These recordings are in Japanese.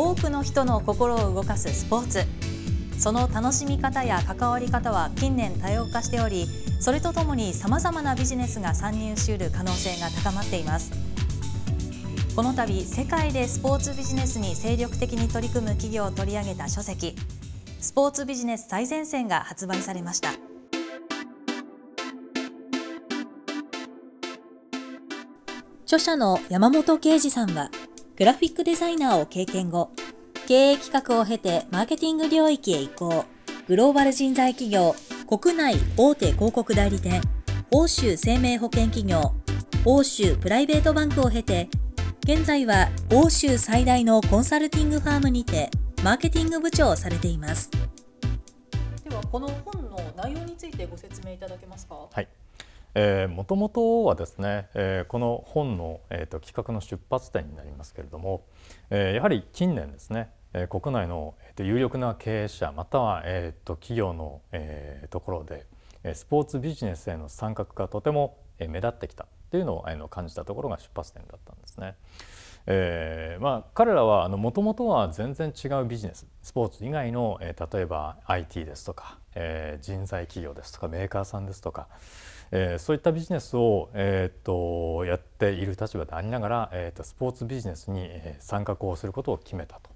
多くの人の心を動かすスポーツその楽しみ方や関わり方は近年多様化しておりそれとともにさまざまなビジネスが参入しうる可能性が高まっていますこの度世界でスポーツビジネスに精力的に取り組む企業を取り上げた書籍スポーツビジネス最前線が発売されました著者の山本圭司さんはグラフィックデザイナーを経験後、経営企画を経てマーケティング領域へ移行、グローバル人材企業、国内大手広告代理店、欧州生命保険企業、欧州プライベートバンクを経て、現在は欧州最大のコンサルティングファームにて、マーケティング部長をされています。ではこの本の内容についてご説明いただけますか。はい。もともとはですね、えー、この本の、えーと、企画の出発点になりますけれども、えー、やはり近年ですね、えー、国内の、えーと、有力な経営者または、えーと、企業の、えー、ところでスポーツビジネスへの参画がとても目立ってきたというのをの感じたところが出発点だったんですね。えーまあ、彼らはもともとは全然違うビジネススポーツ以外の、えー、例えば IT ですとか、えー、人材企業ですとかメーカーさんですとかえー、そういったビジネスを、えーと、やっている立場でありながら、えーと、スポーツビジネスに参画をすることを決めたと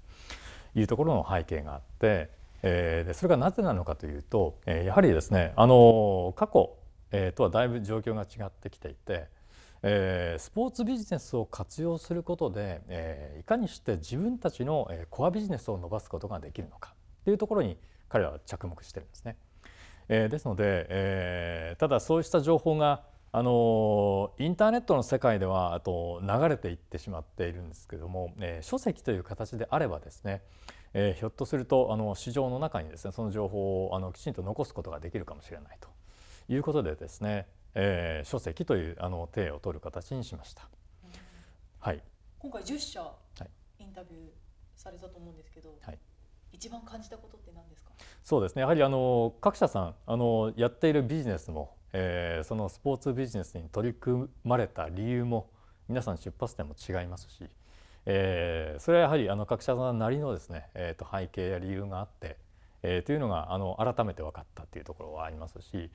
いうところの背景があって、えー、それがなぜなのかというと、えー、やはりですねあの過去、えー、とはだいぶ状況が違ってきていて。えー、スポーツビジネスを活用することで、えー、いかにして自分たちのコアビジネスを伸ばすことができるのかっていうところに彼らは着目してるんですね。えー、ですので、えー、ただそうした情報があのインターネットの世界ではあと流れていってしまっているんですけども、えー、書籍という形であればですね、えー、ひょっとするとあの市場の中にですねその情報をあのきちんと残すことができるかもしれないということでですね、えー、書籍というあの手を取る形にしました。はい、今回10社インタビューされたと思うんですけど、はい、一番感じたことって何ですかそうですねやはりあの各社さんあのやっているビジネスも、えー、そのスポーツビジネスに取り組まれた理由も皆さん出発点も違いますし、えー、それはやはりあの各社さんなりのですね、えー、と背景や理由があって、えー、というのがあの改めて分かったというところはありますし、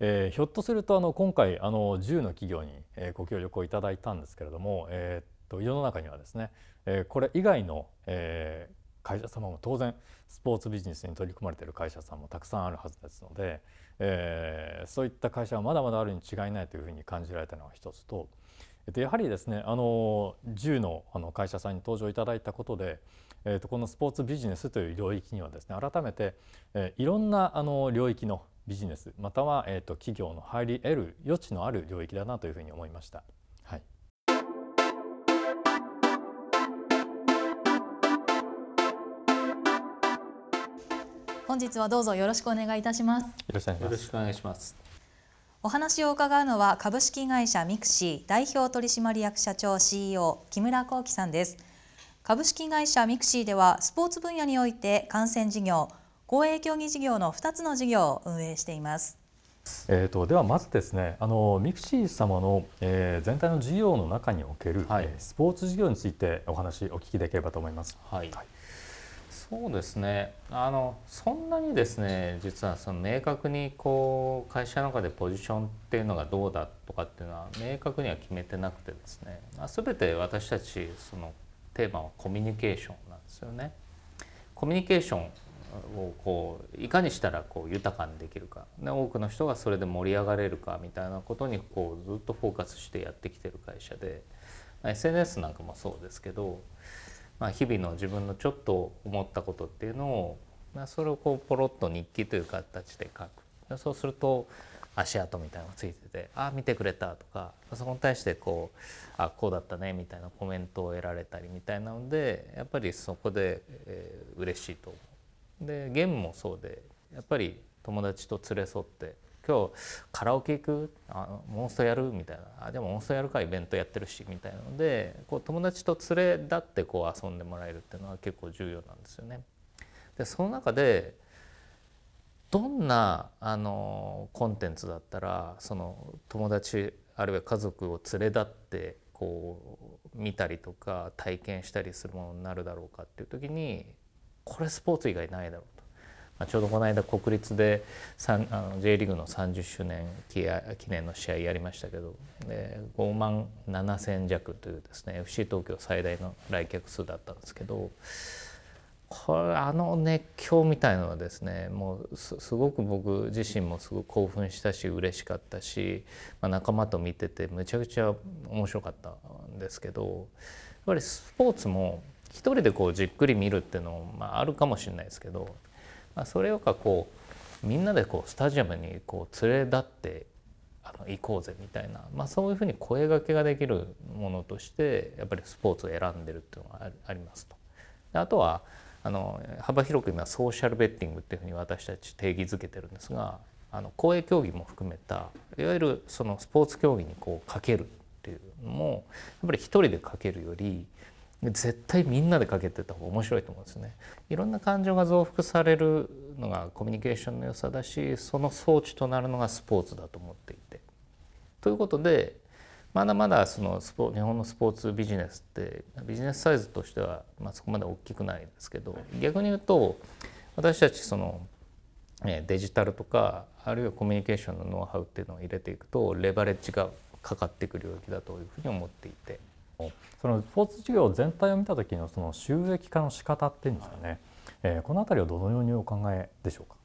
えー、ひょっとするとあの今回あの10の企業にご協力をいただいたんですけれども、えー、と世の中にはですね、えこれ以外の、えー、会社様も当然スポーツビジネスに取り組まれている会社さんもたくさんあるはずですので、えー、そういった会社はまだまだあるに違いないというふうに感じられたのが一つと、えっと、やはりですねあの10のあの会社さんに登場いただいたことで、えっと、このスポーツビジネスという領域にはですね改めて、えー、いろんなあの領域のビジネスまたは、えっと、企業の入り得る余地のある領域だなというふうに思いました。本日はどうぞよろしくお願いいたしますよろしくお願いしますお話を伺うのは株式会社ミクシー代表取締役社長 CEO 木村幸喜さんです株式会社ミクシーではスポーツ分野において観戦事業公営競技事業の2つの事業を運営していますえーと、ではまずですねあのミクシー様の、えー、全体の事業の中における、はい、スポーツ事業についてお話お聞きできればと思います。はい、はいそうですねあのそんなにですね実はその明確にこう会社の中でポジションっていうのがどうだとかっていうのは明確には決めてなくてですね全て私たちそのテーマはコミュニケーションなんですよね。コミュニケーションをこういかにしたらこう豊かにできるかね、多くの人がそれで盛り上がれるかみたいなことにこうずっとフォーカスしてやってきてる会社で SNS なんかもそうですけど。まあ、日々の自分のちょっと思ったことっていうのを、まあ、それをこうポロッと日記という形で書くそうすると足跡みたいのがついてて「あ見てくれた」とかそこに対してこう「あこうだったね」みたいなコメントを得られたりみたいなのでやっぱりそこで、えー、嬉しいと思う。でゲームもそうでやっぱり友達と連れ添って今日カラオケ行くあモンストやるみたいなあでもモンストやるかイベントやってるしみたいなのでこう友達と連れ立ってこう遊んでもらえるっていうのは結構重要なんですよね。でその中でどんなあのコンテンツだったらその友達あるいは家族を連れ立ってこう見たりとか体験したりするものになるだろうかっていう時にこれスポーツ以外ないだろうまあ、ちょうどこの間国立であの J リーグの30周年記念の試合やりましたけど5万7,000弱というですね FC 東京最大の来客数だったんですけどこれあの熱狂みたいのはですねもうすごく僕自身もすごく興奮したし嬉しかったし、まあ、仲間と見ててむちゃくちゃ面白かったんですけどやっぱりスポーツも一人でこうじっくり見るっていうのも、まあ、あるかもしれないですけどそれをかこうみんなでこうスタジアムにこう連れ立ってあの行こうぜみたいな、まあ、そういうふうに声がけができるものとしてやっぱりスポーツを選んでるっていうのがありますと。であとはあの幅広く今ソーシャルベッティングっていうふうに私たち定義づけてるんですがあの公営競技も含めたいわゆるそのスポーツ競技にこうかけるっていうのもやっぱり一人でかけるより絶対みんなでかけてた方が面白いと思うんですね。いろんな感情が増幅されるのがコミュニケーションの良さだしその装置となるのがスポーツだと思っていて。ということでまだまだそのスポ日本のスポーツビジネスってビジネスサイズとしては、まそこまで大きくないですけど逆に言うと私たちそのデジタルとかあるいはコミュニケーションのノウハウっていうのを入れていくとレバレッジがかかってくる領域だというふうに思っていて。そのスポーツ事業全体を見た時のその収益化の仕方っていうんですかね、はい、えー、この辺りはどのようにお考えでしょうか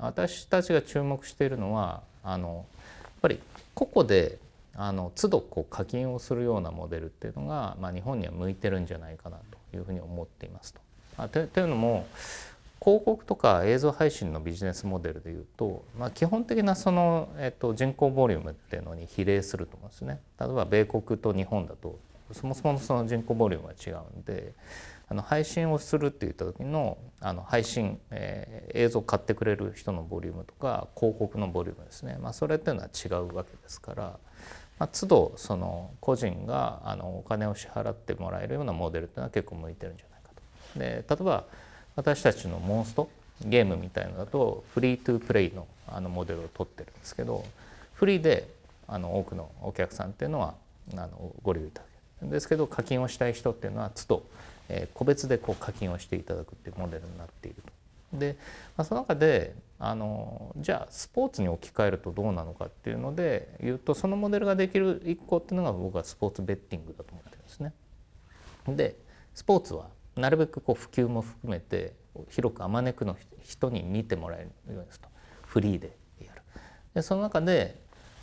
私たちが注目しているのはあのやっぱり個々であの都度こう課金をするようなモデルっていうのが、まあ、日本には向いてるんじゃないかなというふうに思っていますと。あというのも広告とか映像配信のビジネスモデルでいうと、まあ、基本的なその、えっと、人口ボリュームっていうのに比例すると思うんですね。例えば米国と日本だとそもそもその人口ボリュームは違うんであの配信をするって言った時のあの配信、えー、映像買ってくれる人のボリュームとか広告のボリュームですね、まあ、それっていうのは違うわけですから、まあ、都度その個人があのお金を支払ってもらえるようなモデルっていうのは結構向いてるんじゃないかと。で例えば私たちのモンストゲームみたいのだとフリートゥープレイのあのモデルを取ってるんですけどフリーであの多くのお客さんっていうのはあのご利用いただけですけど課金をしたい人っていうのは都とえ個別でこう課金をしていただくっていうモデルになっていると。で、まあ、その中であのじゃあスポーツに置き換えるとどうなのかっていうので言うとそのモデルができる一個っていうのが僕はスポーツベッティングだと思ってるんですね。でスポーツはなるべくこう普及も含めて広くあまねくの人に見てもらえるようにするとフリーでやる。でその中で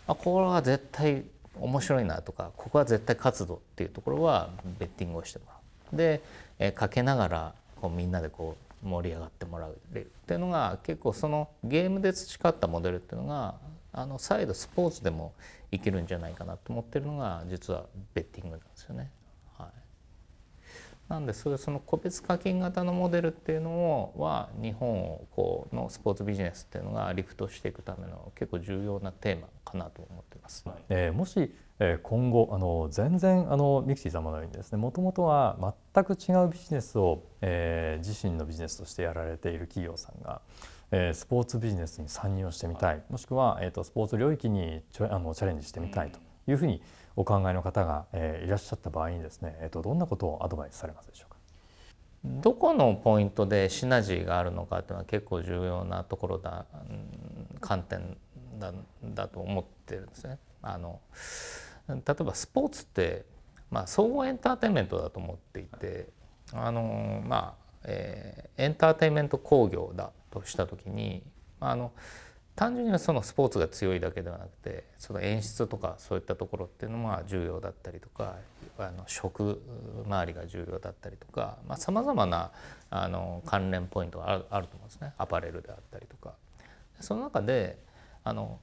あこれは絶対面白いなとかここは絶対勝つぞっていうところはベッティングをしてもらう。で、えかけながらこうみんなでこう盛り上がってもらうっていうのが結構そのゲームで培ったモデルっていうのがあの再度スポーツでも生きるんじゃないかなと思ってるのが実はベッティングなんですよね。なんでそその個別課金型のモデルっていうのをは日本をこうのスポーツビジネスっていうのがリフトしていくための結構重要なテーマかなと思ってます。はい、えー、もし、え今後あの全然あのミキティ様のようにですねもともとは全く違うビジネスを、えー、自身のビジネスとしてやられている企業さんが。えー、スポーツビジネスに参入をしてみたい、はい、もしくは、えーと、とスポーツ領域にちょあのチャレンジしてみたいというふうに、うんお考えの方が、えいらっしゃった場合にですね、えっとどんなことをアドバイスされますでしょうかどこのポイントでシナジーがあるのかっていうのは結構重要なところだ観点だだと思ってるんですね。あの例えばスポーツって、まあ、総合エンターテインメントだと思っていてあの、まあえー、エンターテインメント工業だとした時にまあの単純にはそのスポーツが強いだけではなくてその演出とかそういったところっていうのも重要だったりとかあの食周りが重要だったりとかさまざ、まなあの関連ポイントがあるあると思うんですねアパレルであったりとか。その中であの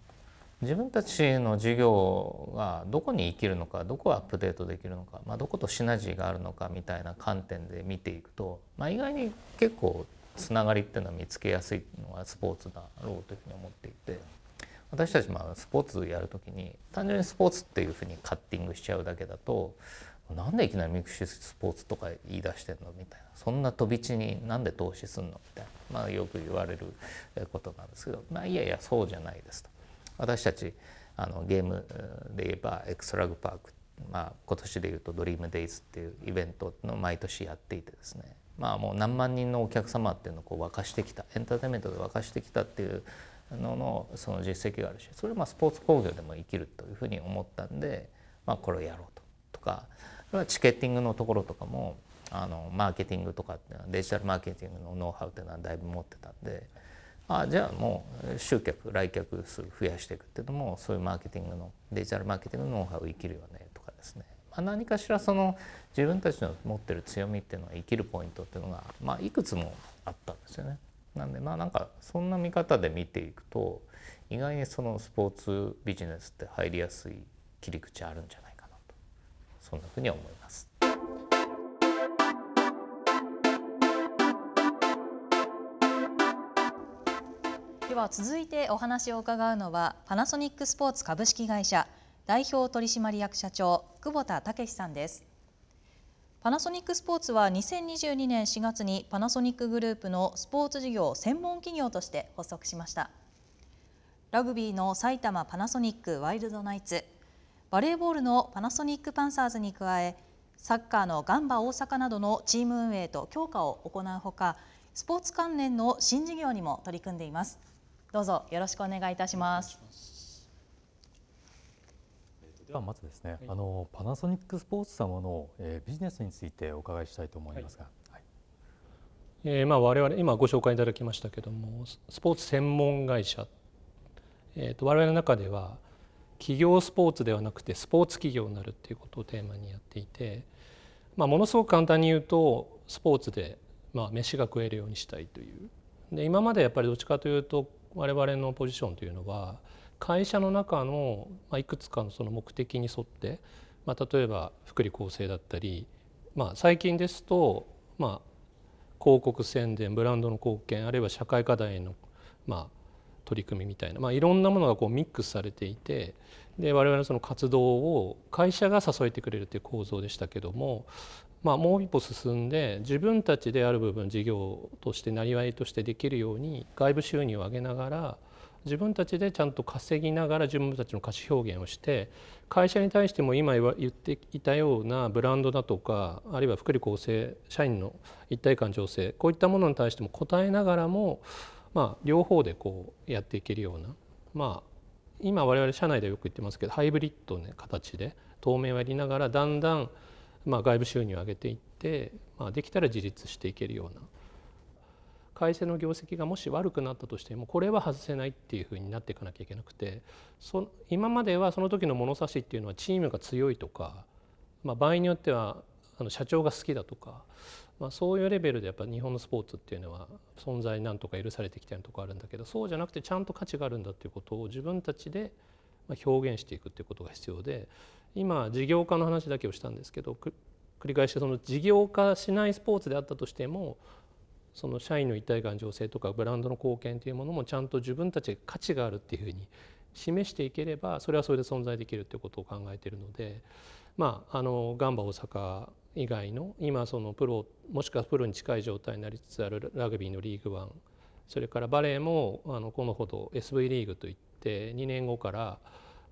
自分たちの事業がどこに生きるのかどこをアップデートできるのか、まあ、どことシナジーがあるのかみたいな観点で見ていくと、まあ、意外に結構つながりっていうのは見つけやすいのはスポーツだろうというふうに思っていて私たちまあスポーツやる時に単純にスポーツっていうふうにカッティングしちゃうだけだとなんでいきなりミクシスポーツとか言い出してんのみたいなそんな飛び地になんで投資すんのみたいな、まあ、よく言われることなんですけど、まあ、いやいやそうじゃないですと。私たちあのゲームで言えばエクストラグパーク、まあ、今年でいうとドリームデイズっていうイベントの毎年やっていてですねまあ、もう何万人のお客様っていうのをこう沸かしてきたエンターテインメントで沸かしてきたっていうののその実績があるしそれはまあスポーツ工業でも生きるというふうに思ったんで、まあ、これをやろうととかそれはチケッティングのところとかもあのマーケティングとかっていうのはデジタルマーケティングのノウハウっていうのはだいぶ持ってたんで。あじゃあもう集客来客数増やしていくっていうのもそういうマーケティングのデジタルマーケティングのノウハウを生きるよねとかですね何かしらその自分たちの持ってる強みっていうのは生きるポイントっていうのが、まあ、いくつもあったんですよね。なんでまあなんかそんな見方で見ていくと意外にそのスポーツビジネスって入りやすい切り口あるんじゃないかなとそんなふうには思います。では続いてお話を伺うのはパナソニックスポーツ株式会社代表取締役社長久保田武さんですパナソニックスポーツは2022年4月にパナソニックグループのスポーツ事業専門企業として発足しましたラグビーの埼玉パナソニックワイルドナイツバレーボールのパナソニックパンサーズに加えサッカーのガンバ大阪などのチーム運営と強化を行うほかスポーツ関連の新事業にも取り組んでいますどうぞよろしくお願いいたしますではまずですね、はい、あのパナソニックスポーツ様の、えー、ビジネスについてお伺いしたいと思いますが、はい、はい、えー、まあ我々今ご紹介いただきましたけどもスポーツ専門会社、えーと、我々の中では企業スポーツではなくてスポーツ企業になるっていうことをテーマにやっていて、まあ、ものすごく簡単に言うとスポーツでまあ飯が食えるようにしたいというで今までやっぱりどっちかというと我々のポジションというのは会社の中の、まあ、いくつかのその目的に沿って、まあ、例えば福利厚生だったり、まあ、最近ですと、まあ、広告宣伝ブランドの貢献あるいは社会課題の、まあ、取り組みみたいな、まあ、いろんなものがこうミックスされていてで我々のその活動を会社が支えてくれるという構造でしたけども、まあ、もう一歩進んで自分たちである部分事業としてなりわいとしてできるように外部収入を上げながら自分たちでちゃんと稼ぎながら自分たちの価値表現をして会社に対しても今言っていたようなブランドだとかあるいは福利厚生社員の一体感調整こういったものに対しても応えながらも、まあ、両方でこうやっていけるような、まあ、今我々社内ではよく言ってますけどハイブリッドの形で当面はやりながらだんだんまあ外部収入を上げていって、まあ、できたら自立していけるような会社の業績がもし悪くなったとしてもこれは外せないっていうふうになっていかなきゃいけなくてそ今まではその時の物差しっていうのはチームが強いとか、まあ、場合によってはあの社長が好きだとか、まあ、そういうレベルでやっぱ日本のスポーツっていうのは存在なんとか許されてきたようなとこあるんだけどそうじゃなくてちゃんと価値があるんだっていうことを自分たちで表現していくっていうことが必要で今事業化の話だけをしたんですけど繰り返してその事業化しないスポーツであったとしてもその社員の一体感情性とかブランドの貢献というものもちゃんと自分たちが価値があるっていうふうに示していければそれはそれで存在できるということを考えているのでまああのガンバ大阪以外の今そのプロもしくはプロに近い状態になりつつあるラグビーのリーグワンそれからバレーもあのこのほど SV リーグといって2年後から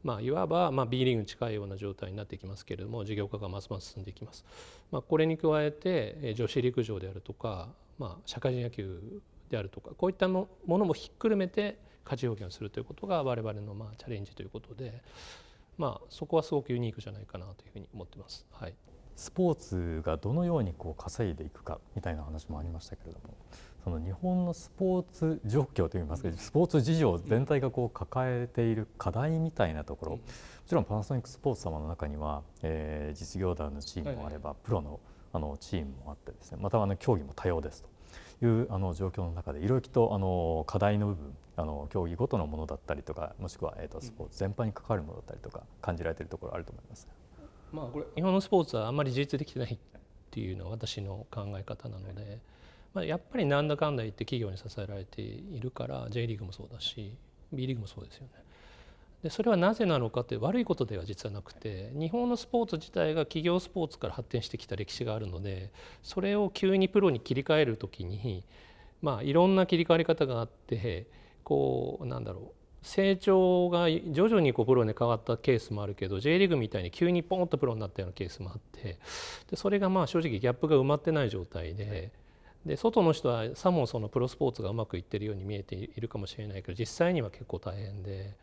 まあ、いわば、まあ、B リーグに近いような状態になってきますけれども事業化がますます進んでいきます。まあ、これに加えて女子陸上であるとかまあ、社会人野球であるとかこういったものもひっくるめて価値表現をするということが我々のまあチャレンジということで、まあ、そこはすごくユニークじゃないかなというふうに思ってます。はいスポーツがどのようにこう稼いでいくかみたいな話もありましたけれどもその日本のスポーツ状況といいますかスポーツ事情全体がこう抱えている課題みたいなところもちろんパナソニックスポーツ様の中には、えー、実業団のチームもあればプロのあのチームもあってですねまたあの競技も多様ですというあの状況の中でいろいろとあの課題の部分あの競技ごとのものだったりとかもしくは、えとスポーツ全般に関わるものだったりとか感じられているところあると思います。まあ、これ日本のスポーツはあんまり自立できてないっていうのは私の考え方なので、まあ、やっぱりなんだかんだ言って企業に支えられているから J リーグもそうだし B リーグもそうですよね。でそれはなぜなのかという悪いことでは実はなくて日本のスポーツ自体が企業スポーツから発展してきた歴史があるのでそれを急にプロに切り替える時に、まあ、いろんな切り替わり方があってこうなんだろう成長が徐々にこうプロに変わったケースもあるけど J リーグみたいに急にポンとプロになったようなケースもあってでそれがまあ正直ギャップが埋まってない状態で。で外の人はさもそのプロスポーツがうまくいってるように見えているかもしれないけど実際には結構大変で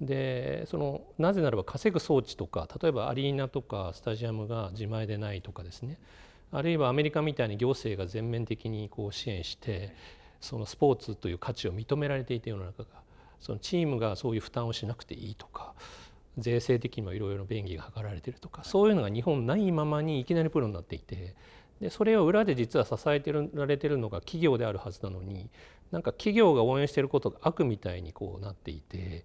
でそのなぜならば稼ぐ装置とか例えばアリーナとかスタジアムが自前でないとかですねあるいはアメリカみたいに行政が全面的にこう支援してそのスポーツという価値を認められていた世の中がそのチームがそういう負担をしなくていいとか税制的にもいろいろ便宜が図られているとかそういうのが日本ないままにいきなりプロになっていてでそれを裏で実は支えてられてるのが企業であるはずなのになんか企業が応援していることが悪みたいにこうなっていて。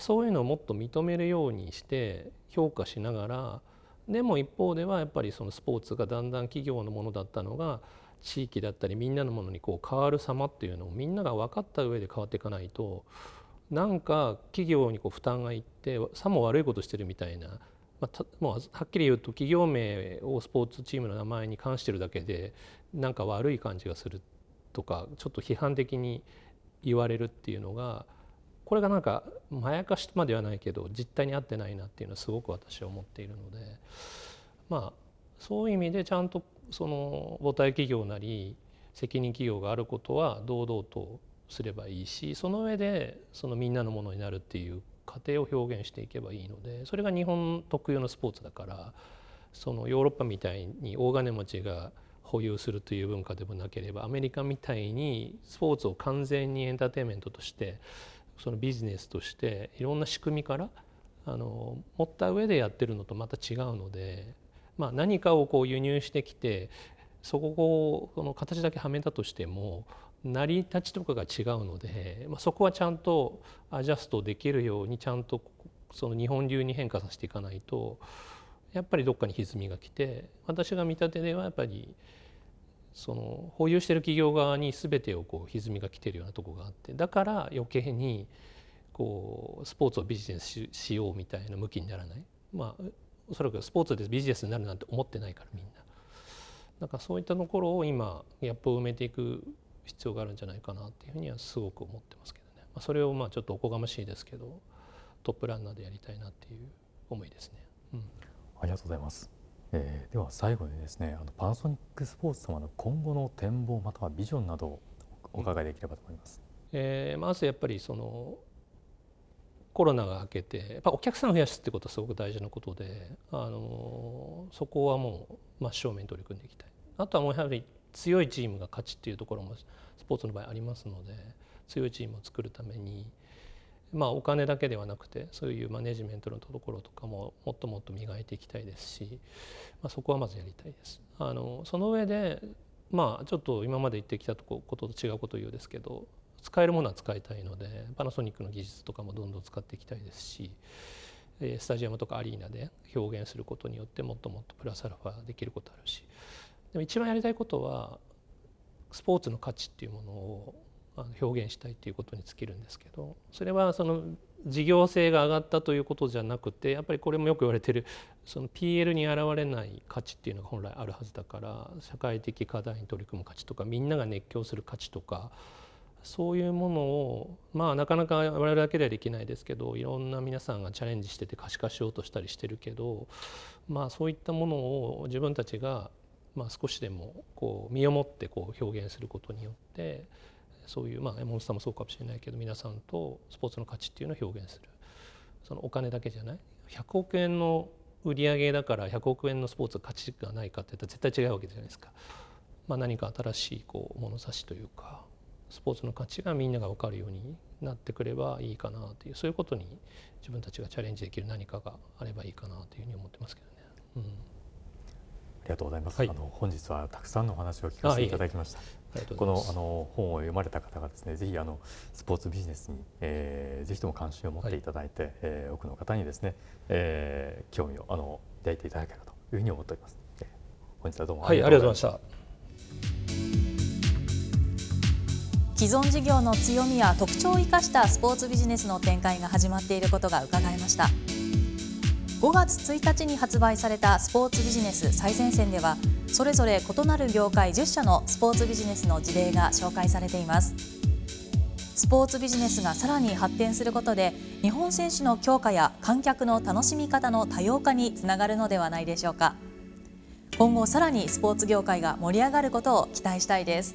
そういうのをもっと認めるようにして評価しながらでも一方ではやっぱりそのスポーツがだんだん企業のものだったのが地域だったりみんなのものにこう変わる様っていうのをみんなが分かった上で変わっていかないとなんか企業にこう負担がいってさも悪いことしてるみたいな、まあ、もうはっきり言うと企業名をスポーツチームの名前に関してるだけでなんか悪い感じがするとかちょっと批判的に言われるっていうのがこれがなんかまやかしまではないけど実態に合ってないなっていうのはすごく私は思っているのでまあそういう意味でちゃんとその母体企業なり責任企業があることは堂々とすればいいしその上でそのみんなのものになるっていう過程を表現していけばいいのでそれが日本特有のスポーツだからそのヨーロッパみたいに大金持ちが保有するという文化でもなければアメリカみたいにスポーツを完全にエンターテインメントとしてそのビジネスとしていろんな仕組みからあの持った上でやってるのとまた違うので、まあ、何かをこう輸入してきてそこをこの形だけはめたとしても成り立ちとかが違うので、まあ、そこはちゃんとアジャストできるようにちゃんとその日本流に変化させていかないとやっぱりどっかに歪みが来て私が見立てではやっぱりその保有している企業側に全てをこう歪みが来てるようなとこがあってだから余計にこうスポーツをビジネスしようみたいな向きにならない、まあ、おそらくスポーツでビジネスになるなんて思ってないからみんな。なんかそういったところを今ギャップを埋めていく必要があるんじゃないかなっていうふうにはすごく思ってますけどね、まあ、それをまあちょっとおこがましいですけどトップランナーでやりたいなっていう思いですね。うん、ありがとうございますえー、では最後にですねあのパナソニックスポーツ様の今後の展望またはビジョンなどをお伺いできればと思います。うん、えー、まずやっぱりそのコロナが明けてやっぱお客さんを増やすってことはすごく大事なことであのそこはもう真正面に取り組んでいきたいあとはもうやはり強いチームが勝ちっていうところもスポーツの場合ありますので強いチームを作るためにまあ、お金だけではなくてそういうマネジメントのところとかももっともっと磨いていきたいですし、まあ、そこはまずやりたいです。あのその上で、まあ、ちょっと今まで言ってきたとこことと違うことを言うですけど使えるものは使いたいのでパナソニックの技術とかもどんどん使っていきたいですしスタジアムとかアリーナで表現することによってもっともっとプラスアルファできることあるしでも一番やりたいことはスポーツの価値っていうものを表現したいということに尽きるんですけどそれはその事業性が上がったということじゃなくてやっぱりこれもよく言われてるその PL に現れない価値っていうのが本来あるはずだから社会的課題に取り組む価値とかみんなが熱狂する価値とかそういうものをまあなかなか我々だけではできないですけどいろんな皆さんがチャレンジしてて可視化しようとしたりしてるけどまあそういったものを自分たちがまあ少しでもこう身をもってこう表現することによってそういう、まあ、モンスターもそうかもしれないけど皆さんとスポーツの価値っていうのを表現するそのお金だけじゃない100億円の売り上げだから100億円のスポーツ価値がないかっていったら絶対違うわけじゃないですか、まあ、何か新しいこう物差しというかスポーツの価値がみんなが分かるようになってくればいいかなというそういうことに自分たちがチャレンジできる何かがあればいいかなというふうに思ってますけどね。うんありがとうございます、はい、あの本日はたくさんのお話を聞かせていただきました。ああいいこのあの本を読まれた方がですねぜひあのスポーツビジネスに、えー、ぜひとも関心を持っていただいて、はい、えー、多くの方にですね、えー、興味をあの抱いていただければというふうに思っております。本日はどうもありがとうございました。既存事業の強みや特徴を生かしたスポーツビジネスの展開が始まっていることが伺えました。5月1日に発売されたスポーツビジネス最前線では。それぞれ異なる業界10社のスポーツビジネスの事例が紹介されていますスポーツビジネスがさらに発展することで日本選手の強化や観客の楽しみ方の多様化につながるのではないでしょうか今後さらにスポーツ業界が盛り上がることを期待したいです